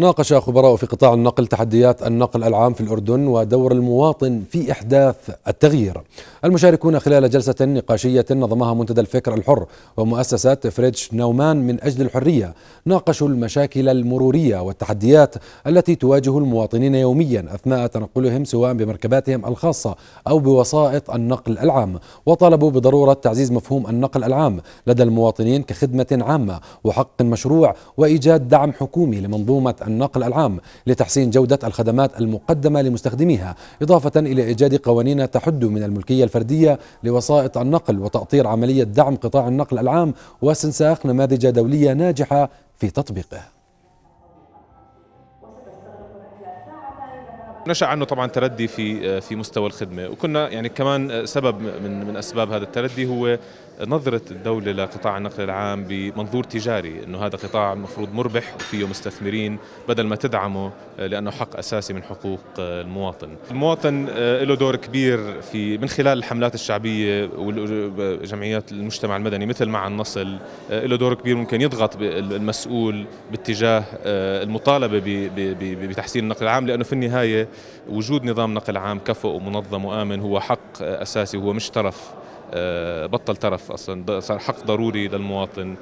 ناقش خبراء في قطاع النقل تحديات النقل العام في الأردن ودور المواطن في إحداث التغيير المشاركون خلال جلسة نقاشية نظمها منتدى الفكر الحر ومؤسسة فريدش نومان من أجل الحرية ناقشوا المشاكل المرورية والتحديات التي تواجه المواطنين يوميا أثناء تنقلهم سواء بمركباتهم الخاصة أو بوسائط النقل العام وطالبوا بضرورة تعزيز مفهوم النقل العام لدى المواطنين كخدمة عامة وحق مشروع وإيجاد دعم حكومي لمنظومة النقل العام لتحسين جودة الخدمات المقدمة لمستخدميها إضافة إلى إيجاد قوانين تحد من الملكية الفردية لوسائط النقل وتأطير عملية دعم قطاع النقل العام واستنساخ نماذج دولية ناجحة في تطبيقه نشا عنه طبعا تردي في آه، في مستوى الخدمه وكنا يعني كمان آه، سبب من من اسباب هذا التردي هو نظره الدوله لقطاع النقل العام بمنظور تجاري انه هذا قطاع المفروض مربح وفيه مستثمرين بدل ما تدعمه آه، لانه حق اساسي من حقوق المواطن المواطن له دور كبير في من خلال الحملات الشعبيه وجمعيات المجتمع المدني مثل مع النصل له دور كبير ممكن يضغط المسؤول باتجاه المطالبه بتحسين النقل العام لانه في النهايه وجود نظام نقل عام كفؤ ومنظم وآمن هو حق أساسي هو مش ترف آه، بطل ترف أصلا صار حق ضروري للمواطن